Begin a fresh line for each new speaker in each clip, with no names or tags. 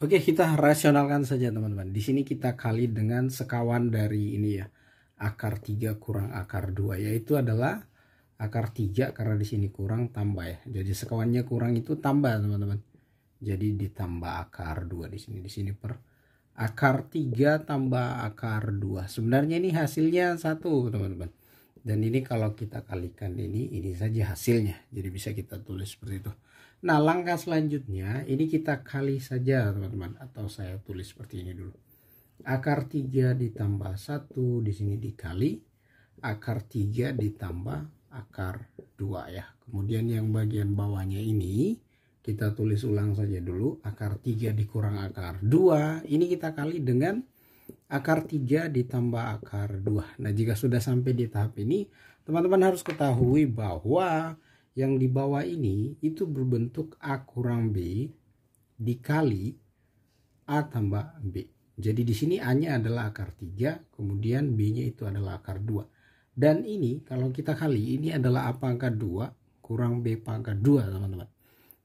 Oke, kita rasionalkan saja teman-teman. Di sini kita kali dengan sekawan dari ini ya. Akar 3 kurang akar 2 yaitu adalah akar 3 karena di sini kurang tambah ya. Jadi sekawannya kurang itu tambah teman-teman. Jadi ditambah akar 2 di sini. Di sini per akar 3 tambah akar 2. Sebenarnya ini hasilnya satu teman-teman dan ini kalau kita kalikan ini ini saja hasilnya jadi bisa kita tulis seperti itu nah langkah selanjutnya ini kita kali saja teman-teman atau saya tulis seperti ini dulu akar 3 ditambah 1 di sini dikali akar 3 ditambah akar 2 ya kemudian yang bagian bawahnya ini kita tulis ulang saja dulu akar 3 dikurang akar 2 ini kita kali dengan akar 3 ditambah akar 2. Nah, jika sudah sampai di tahap ini, teman-teman harus ketahui bahwa yang di bawah ini itu berbentuk A kurang B dikali A tambah B. Jadi di sini A-nya adalah akar 3, kemudian B-nya itu adalah akar 2. Dan ini kalau kita kali ini adalah A pangkat 2 kurang B pangkat 2 teman-teman.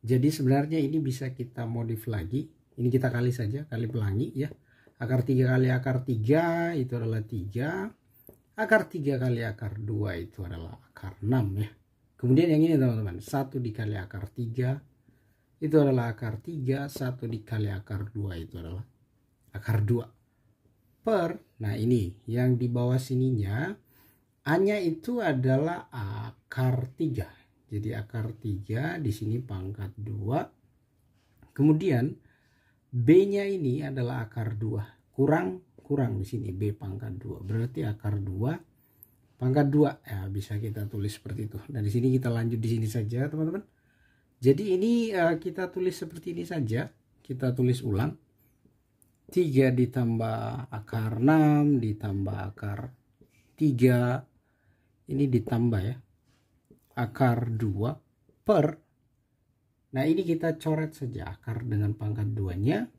Jadi sebenarnya ini bisa kita modif lagi. Ini kita kali saja, kali pelangi ya akar 3 kali akar 3 itu adalah 3 akar 3 kali akar 2 itu adalah akar 6 ya kemudian yang ini teman-teman 1 dikali akar 3 itu adalah akar 3 1 dikali akar 2 itu adalah akar 2 per nah ini yang di bawah sininya a nya itu adalah akar 3 jadi akar 3 di sini pangkat 2 kemudian B-nya ini adalah akar 2. Kurang kurang di sini B pangkat 2. Berarti akar 2 pangkat 2. Ya, bisa kita tulis seperti itu. Dan di sini kita lanjut di sini saja, teman-teman. Jadi ini uh, kita tulis seperti ini saja. Kita tulis ulang. 3 ditambah akar 6 ditambah akar 3 ini ditambah ya akar 2 per Nah ini kita coret saja akar dengan pangkat 2-nya.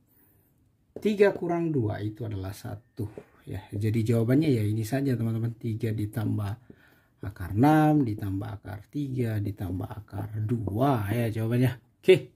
3 kurang 2 itu adalah 1. Ya, jadi jawabannya ya ini saja teman-teman. 3 ditambah akar 6, ditambah akar 3, ditambah akar 2 ya jawabannya. Oke. Okay.